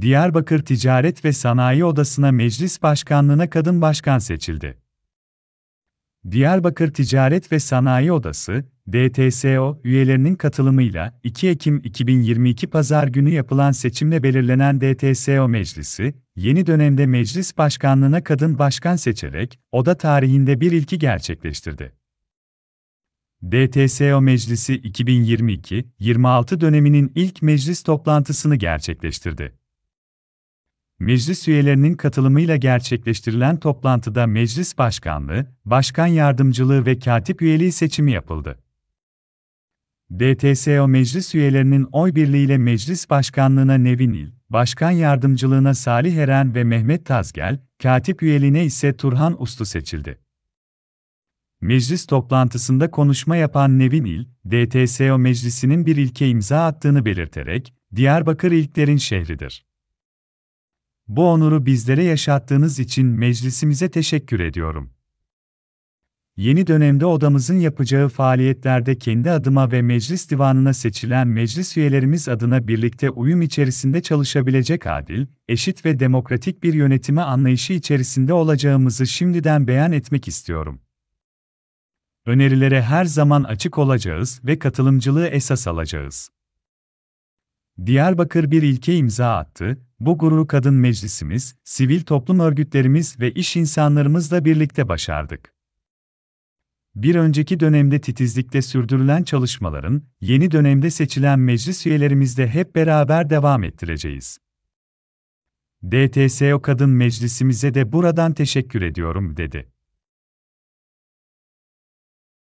Diyarbakır Ticaret ve Sanayi Odası'na meclis başkanlığına kadın başkan seçildi. Diyarbakır Ticaret ve Sanayi Odası, DTSO üyelerinin katılımıyla 2 Ekim 2022 Pazar günü yapılan seçimle belirlenen DTSO Meclisi, yeni dönemde meclis başkanlığına kadın başkan seçerek oda tarihinde bir ilki gerçekleştirdi. DTSO Meclisi 2022-26 döneminin ilk meclis toplantısını gerçekleştirdi. Meclis üyelerinin katılımıyla gerçekleştirilen toplantıda Meclis Başkanlığı, Başkan Yardımcılığı ve Katip Üyeliği seçimi yapıldı. DTSO meclis üyelerinin oy birliğiyle meclis başkanlığına Nevin İl, başkan yardımcılığına Salih Eren ve Mehmet Tazgel, katip üyeliğine ise Turhan Ustu seçildi. Meclis toplantısında konuşma yapan Nevin İl, DTSO meclisinin bir ilke imza attığını belirterek, Diyarbakır ilklerin şehridir. Bu onuru bizlere yaşattığınız için meclisimize teşekkür ediyorum. Yeni dönemde odamızın yapacağı faaliyetlerde kendi adıma ve meclis divanına seçilen meclis üyelerimiz adına birlikte uyum içerisinde çalışabilecek adil, eşit ve demokratik bir yönetimi anlayışı içerisinde olacağımızı şimdiden beyan etmek istiyorum. Önerilere her zaman açık olacağız ve katılımcılığı esas alacağız. Diyarbakır bir ilke imza attı, bu gururu kadın meclisimiz, sivil toplum örgütlerimiz ve iş insanlarımızla birlikte başardık. Bir önceki dönemde titizlikle sürdürülen çalışmaların, yeni dönemde seçilen meclis üyelerimizle hep beraber devam ettireceğiz. DTSO Kadın Meclisimize de buradan teşekkür ediyorum, dedi.